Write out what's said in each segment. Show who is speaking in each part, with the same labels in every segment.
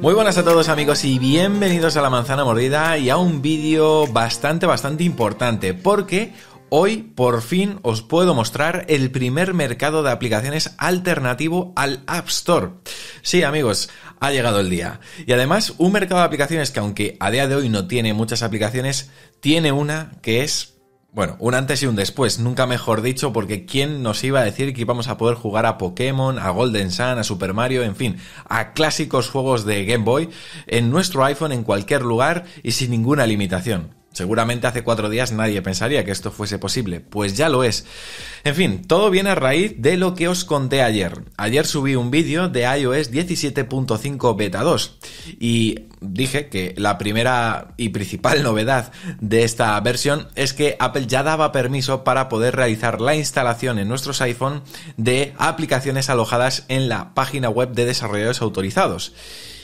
Speaker 1: Muy buenas a todos amigos y bienvenidos a La Manzana Mordida y a un vídeo bastante, bastante importante porque hoy por fin os puedo mostrar el primer mercado de aplicaciones alternativo al App Store. Sí amigos, ha llegado el día. Y además un mercado de aplicaciones que aunque a día de hoy no tiene muchas aplicaciones, tiene una que es bueno, un antes y un después, nunca mejor dicho, porque ¿quién nos iba a decir que íbamos a poder jugar a Pokémon, a Golden Sun, a Super Mario, en fin, a clásicos juegos de Game Boy en nuestro iPhone en cualquier lugar y sin ninguna limitación? Seguramente hace cuatro días nadie pensaría que esto fuese posible, pues ya lo es. En fin, todo viene a raíz de lo que os conté ayer. Ayer subí un vídeo de iOS 17.5 Beta 2 y dije que la primera y principal novedad de esta versión es que Apple ya daba permiso para poder realizar la instalación en nuestros iPhone de aplicaciones alojadas en la página web de desarrolladores autorizados.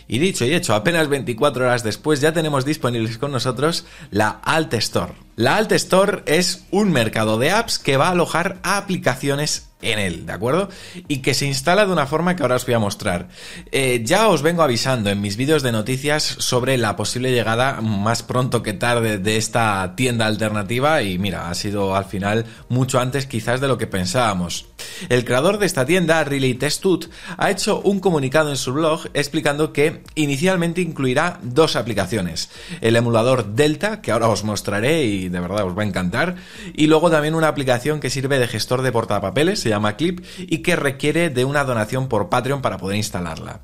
Speaker 1: Y dicho y hecho, apenas 24 horas después ya tenemos disponibles con nosotros la Alt Store. La Alt Store es un mercado de apps que va a alojar aplicaciones en él, ¿de acuerdo? Y que se instala de una forma que ahora os voy a mostrar. Eh, ya os vengo avisando en mis vídeos de noticias sobre la posible llegada más pronto que tarde de esta tienda alternativa y mira, ha sido al final mucho antes quizás de lo que pensábamos. El creador de esta tienda, Riley Testut, ha hecho un comunicado en su blog explicando que inicialmente incluirá dos aplicaciones, el emulador Delta, que ahora os mostraré y de verdad os va a encantar, y luego también una aplicación que sirve de gestor de portapapeles, llama Clip y que requiere de una donación por Patreon para poder instalarla.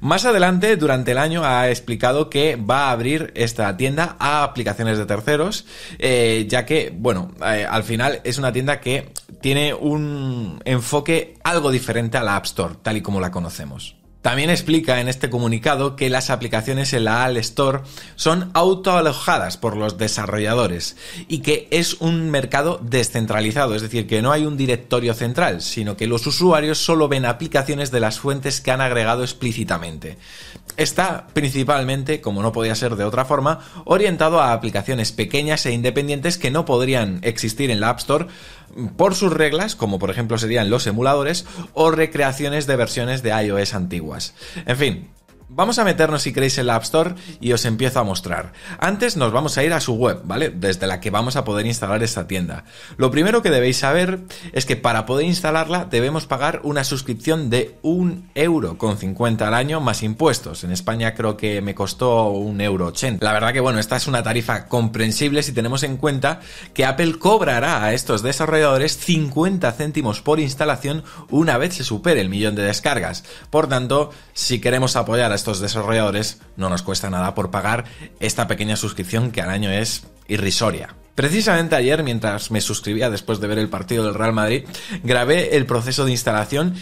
Speaker 1: Más adelante, durante el año, ha explicado que va a abrir esta tienda a aplicaciones de terceros, eh, ya que, bueno, eh, al final es una tienda que tiene un enfoque algo diferente a la App Store, tal y como la conocemos. También explica en este comunicado que las aplicaciones en la Al Store son autoalojadas por los desarrolladores y que es un mercado descentralizado, es decir, que no hay un directorio central, sino que los usuarios solo ven aplicaciones de las fuentes que han agregado explícitamente. Está principalmente, como no podía ser de otra forma, orientado a aplicaciones pequeñas e independientes que no podrían existir en la App Store por sus reglas, como por ejemplo serían los emuladores o recreaciones de versiones de iOS antiguas. En fin, Vamos a meternos si queréis en la App Store y os empiezo a mostrar. Antes nos vamos a ir a su web, ¿vale? Desde la que vamos a poder instalar esta tienda. Lo primero que debéis saber es que para poder instalarla debemos pagar una suscripción de un euro con 50 al año más impuestos. En España creo que me costó un euro La verdad que bueno, esta es una tarifa comprensible si tenemos en cuenta que Apple cobrará a estos desarrolladores 50 céntimos por instalación una vez se supere el millón de descargas. Por tanto, si queremos apoyar a estos desarrolladores no nos cuesta nada por pagar esta pequeña suscripción que al año es irrisoria. Precisamente ayer, mientras me suscribía después de ver el partido del Real Madrid, grabé el proceso de instalación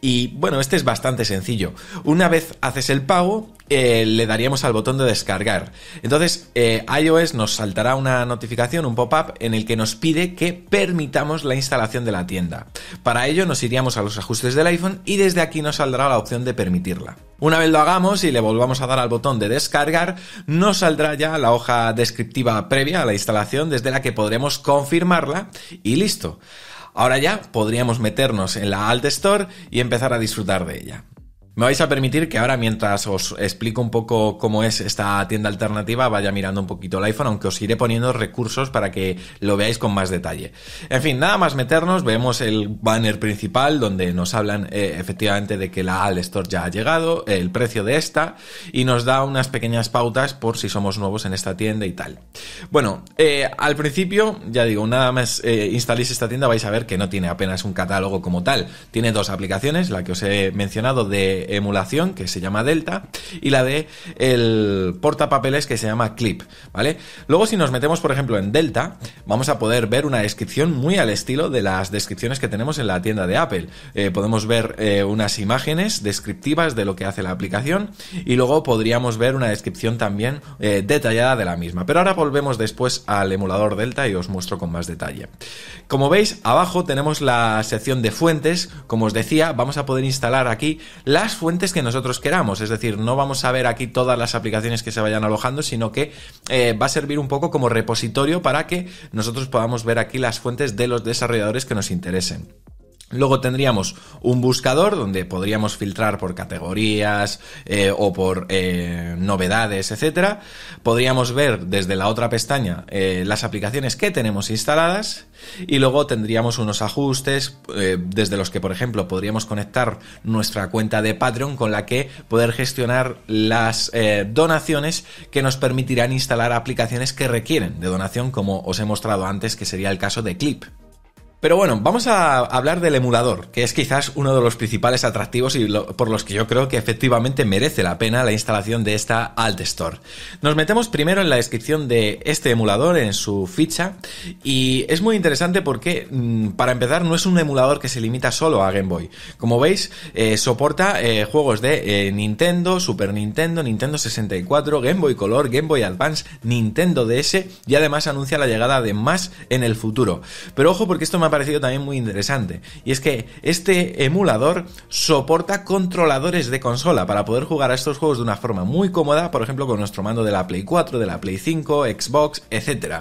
Speaker 1: y bueno, este es bastante sencillo. Una vez haces el pago, eh, le daríamos al botón de descargar. Entonces, eh, iOS nos saltará una notificación, un pop-up, en el que nos pide que permitamos la instalación de la tienda. Para ello nos iríamos a los ajustes del iPhone y desde aquí nos saldrá la opción de permitirla. Una vez lo hagamos y le volvamos a dar al botón de descargar, nos saldrá ya la hoja descriptiva previa a la instalación desde la que podremos confirmarla y listo. Ahora ya podríamos meternos en la Alt Store y empezar a disfrutar de ella. Me vais a permitir que ahora, mientras os explico un poco cómo es esta tienda alternativa, vaya mirando un poquito el iPhone, aunque os iré poniendo recursos para que lo veáis con más detalle. En fin, nada más meternos, vemos el banner principal donde nos hablan eh, efectivamente de que la Al Store ya ha llegado, el precio de esta, y nos da unas pequeñas pautas por si somos nuevos en esta tienda y tal. Bueno, eh, al principio, ya digo, nada más eh, instaléis esta tienda vais a ver que no tiene apenas un catálogo como tal. Tiene dos aplicaciones, la que os he mencionado de emulación, que se llama Delta, y la de el portapapeles, que se llama Clip, ¿vale? Luego, si nos metemos, por ejemplo, en Delta, vamos a poder ver una descripción muy al estilo de las descripciones que tenemos en la tienda de Apple. Eh, podemos ver eh, unas imágenes descriptivas de lo que hace la aplicación y luego podríamos ver una descripción también eh, detallada de la misma. Pero ahora volvemos después al emulador Delta y os muestro con más detalle. Como veis, abajo tenemos la sección de fuentes. Como os decía, vamos a poder instalar aquí las fuentes que nosotros queramos. Es decir, no vamos a ver aquí todas las aplicaciones que se vayan alojando, sino que eh, va a servir un poco como repositorio para que nosotros podamos ver aquí las fuentes de los desarrolladores que nos interesen. Luego tendríamos un buscador donde podríamos filtrar por categorías eh, o por eh, novedades, etc. Podríamos ver desde la otra pestaña eh, las aplicaciones que tenemos instaladas y luego tendríamos unos ajustes desde los que, por ejemplo, podríamos conectar nuestra cuenta de Patreon con la que poder gestionar las donaciones que nos permitirán instalar aplicaciones que requieren de donación, como os he mostrado antes, que sería el caso de Clip. Pero bueno, vamos a hablar del emulador, que es quizás uno de los principales atractivos y por los que yo creo que efectivamente merece la pena la instalación de esta Alt Store. Nos metemos primero en la descripción de este emulador, en su ficha, y es muy interesante porque, mm, para empezar, no es un emulador que se limita solo a Game Boy. Como veis, eh, soporta eh, juegos de eh, Nintendo, Super Nintendo, Nintendo 64, Game Boy Color, Game Boy Advance, Nintendo DS, y además anuncia la llegada de más en el futuro. Pero ojo porque esto me ha parecido también muy interesante. Y es que este emulador soporta controladores de consola para poder jugar a estos juegos de una forma muy cómoda, por ejemplo con nuestro mando de la Play 4, de la Play 5, Xbox, etc.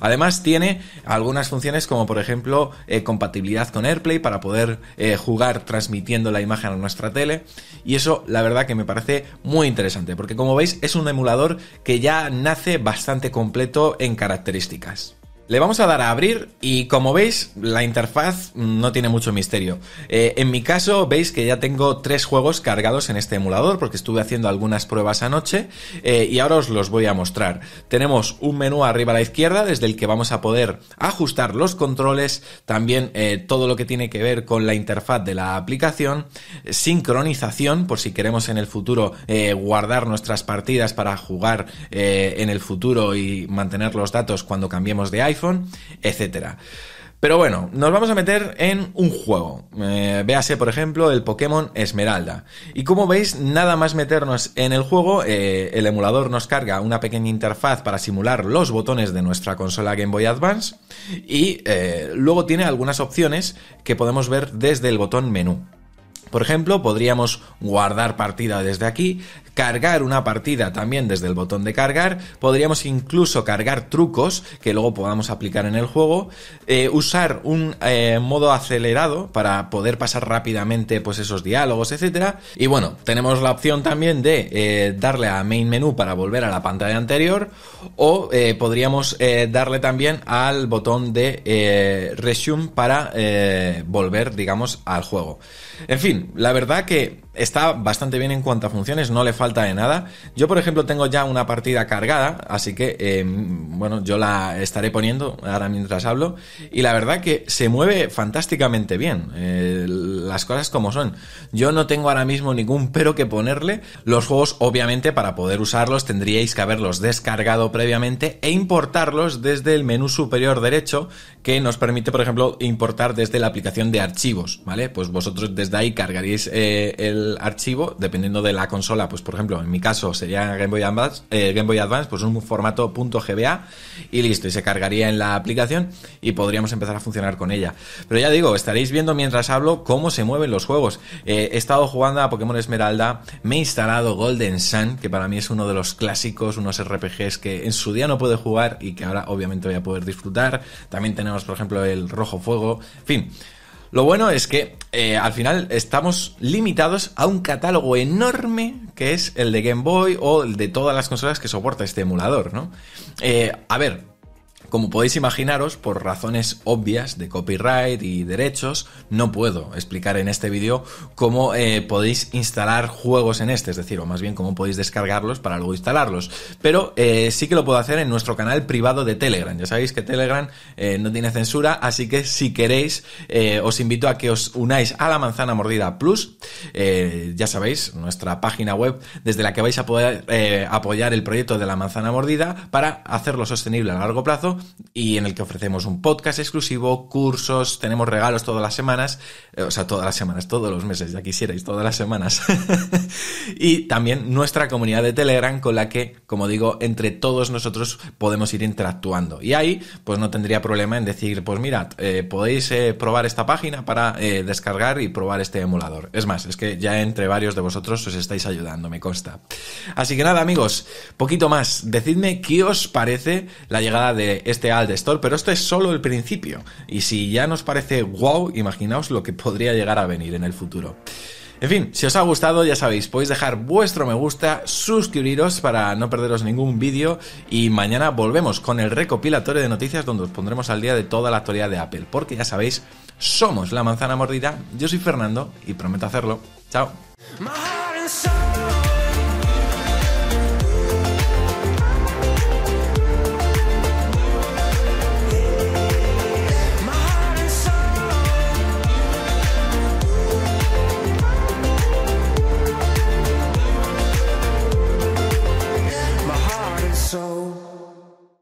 Speaker 1: Además tiene algunas funciones como por ejemplo eh, compatibilidad con AirPlay para poder eh, jugar transmitiendo la imagen a nuestra tele. Y eso la verdad que me parece muy interesante, porque como veis es un emulador que ya nace bastante completo en características. Le vamos a dar a abrir y como veis la interfaz no tiene mucho misterio. Eh, en mi caso veis que ya tengo tres juegos cargados en este emulador porque estuve haciendo algunas pruebas anoche eh, y ahora os los voy a mostrar. Tenemos un menú arriba a la izquierda desde el que vamos a poder ajustar los controles, también eh, todo lo que tiene que ver con la interfaz de la aplicación, sincronización por si queremos en el futuro guardar nuestras partidas para jugar en el futuro y mantener los datos cuando cambiemos de iPhone etcétera. Pero bueno, nos vamos a meter en un juego. Eh, véase, por ejemplo, el Pokémon Esmeralda. Y como veis, nada más meternos en el juego, eh, el emulador nos carga una pequeña interfaz para simular los botones de nuestra consola Game Boy Advance y eh, luego tiene algunas opciones que podemos ver desde el botón menú. Por ejemplo, podríamos guardar partida desde aquí, cargar una partida también desde el botón de cargar, podríamos incluso cargar trucos que luego podamos aplicar en el juego, eh, usar un eh, modo acelerado para poder pasar rápidamente pues esos diálogos, etcétera, y bueno, tenemos la opción también de eh, darle a main menú para volver a la pantalla anterior o podríamos darle también al botón de resume para volver, digamos, al juego. En fin, la verdad que está bastante bien en cuanto a funciones, no le falta de nada. Yo, por ejemplo, tengo ya una partida cargada, así que, eh, bueno, yo la estaré poniendo ahora mientras hablo. Y la verdad que se mueve fantásticamente bien. Eh, las cosas como son. Yo no tengo ahora mismo ningún pero que ponerle. Los juegos, obviamente, para poder usarlos tendríais que haberlos descargado previamente e importarlos desde el menú superior derecho que nos permite, por ejemplo, importar desde la aplicación de archivos, ¿vale? Pues vosotros desde ahí cargaréis eh, el archivo dependiendo de la consola. Pues, por ejemplo, en mi caso sería Game Boy Advance, eh, Game Boy Advance pues un formato .gba y listo, y se cargaría en la aplicación y podríamos empezar a funcionar con ella. Pero ya digo, estaréis viendo mientras hablo cómo se mueven los juegos. Eh, he estado jugando a Pokémon Esmeralda, me he instalado Golden Sun, que para mí es uno de los clásicos, unos RPGs que en su día no pude jugar y que ahora obviamente voy a poder disfrutar. También tenemos, por ejemplo, el Rojo Fuego, en fin. Lo bueno es que eh, al final estamos limitados a un catálogo enorme que es el de Game Boy o el de todas las consolas que soporta este emulador, ¿no? Eh, a ver, como podéis imaginaros, por razones obvias de copyright y derechos, no puedo explicar en este vídeo cómo eh, podéis instalar juegos en este, es decir, o más bien cómo podéis descargarlos para luego instalarlos. Pero eh, sí que lo puedo hacer en nuestro canal privado de Telegram. Ya sabéis que Telegram eh, no tiene censura, así que si queréis, os invito a que os unáis a la manzana mordida plus. ya sabéis, nuestra página web desde la que vais a poder apoyar el proyecto de la manzana mordida para hacerlo sostenible a largo plazo y en el que ofrecemos un podcast exclusivo, cursos, tenemos regalos todas las semanas, eh, o sea, todas las semanas, todos los meses, ya quisierais, todas las semanas. y también nuestra comunidad de Telegram con la que, como digo, entre todos nosotros podemos ir interactuando. Y ahí, pues no tendría problema en decir, pues mirad, eh, podéis eh, probar esta página para descargar y probar este emulador. Es más, es que ya entre varios de vosotros os estáis ayudando, me consta. Así que nada, amigos, poquito más. Decidme qué os parece la llegada de este alt store, pero esto es solo el principio. Y si ya nos parece wow, imaginaos lo que podría llegar a venir en el futuro. En fin, si os ha gustado, ya sabéis, podéis dejar vuestro me gusta, suscribiros para no perderos ningún vídeo y mañana volvemos con el recopilatorio de noticias donde os pondremos al día de toda la actualidad de Apple, porque ya sabéis, somos la manzana mordida, yo soy Fernando y prometo hacerlo. Chao.